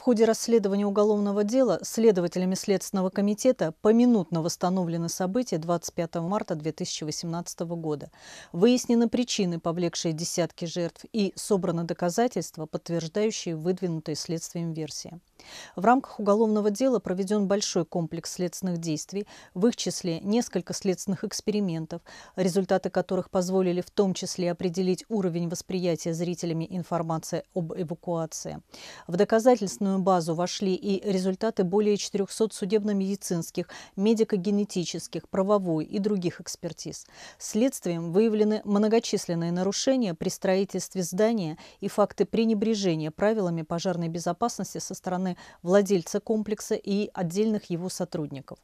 В ходе расследования уголовного дела следователями Следственного комитета поминутно восстановлены события 25 марта 2018 года. Выяснены причины, повлекшие десятки жертв, и собраны доказательства, подтверждающие выдвинутые следствием версии. В рамках уголовного дела проведен большой комплекс следственных действий, в их числе несколько следственных экспериментов, результаты которых позволили в том числе определить уровень восприятия зрителями информации об эвакуации. В доказательственную базу вошли и результаты более 400 судебно-медицинских, медико-генетических, правовой и других экспертиз. Следствием выявлены многочисленные нарушения при строительстве здания и факты пренебрежения правилами пожарной безопасности со стороны стороны, владельца комплекса и отдельных его сотрудников.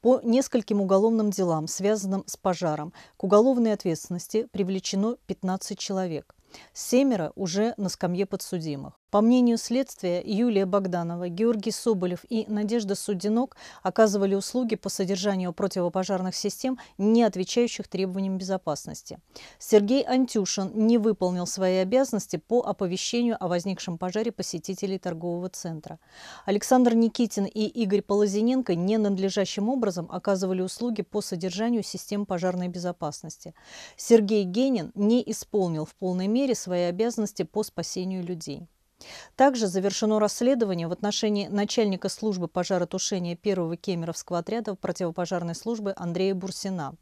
По нескольким уголовным делам, связанным с пожаром, к уголовной ответственности привлечено 15 человек. Семеро уже на скамье подсудимых. По мнению следствия, Юлия Богданова, Георгий Соболев и Надежда Судинок оказывали услуги по содержанию противопожарных систем, не отвечающих требованиям безопасности. Сергей Антюшин не выполнил свои обязанности по оповещению о возникшем пожаре посетителей торгового центра. Александр Никитин и Игорь Полозиненко ненадлежащим образом оказывали услуги по содержанию систем пожарной безопасности. Сергей Генин не исполнил в полной мере мере свои обязанности по спасению людей. Также завершено расследование в отношении начальника службы пожаротушения первого Кемеровского отряда противопожарной службы Андрея Бурсина.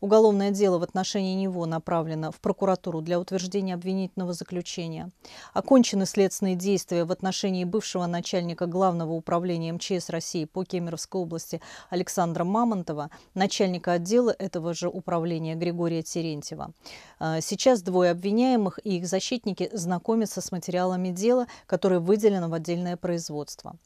Уголовное дело в отношении него направлено в прокуратуру для утверждения обвинительного заключения. Окончены следственные действия в отношении бывшего начальника Главного управления МЧС России по Кемеровской области Александра Мамонтова, начальника отдела этого же управления Григория Терентьева. Э, сейчас двое обвиняемых и их защитники знакомятся с материалами дела, материала, который выделен в отдельное производство.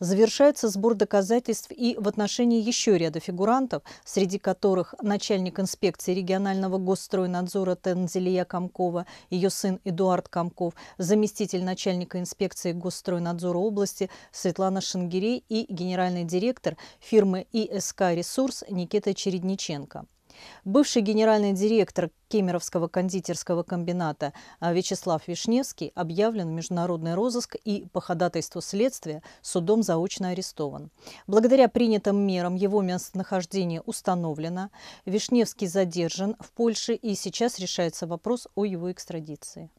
Завершается сбор доказательств и в отношении еще ряда фигурантов, среди которых начальник инспекции регионального госстройнадзора Тензелия Комкова, ее сын Эдуард Комков, заместитель начальника инспекции госстройнадзора области Светлана Шангирей и генеральный директор фирмы ИСК «Ресурс» Никита Чередниченко. Бывший генеральный директор Кемеровского кондитерского комбината а, Вячеслав Вишневский объявлен в международный розыск и по ходатайству следствия судом заочно арестован. Благодаря принятым мерам его местонахождение установлено. Вишневский задержан в Польше и сейчас решается вопрос о его экстрадиции.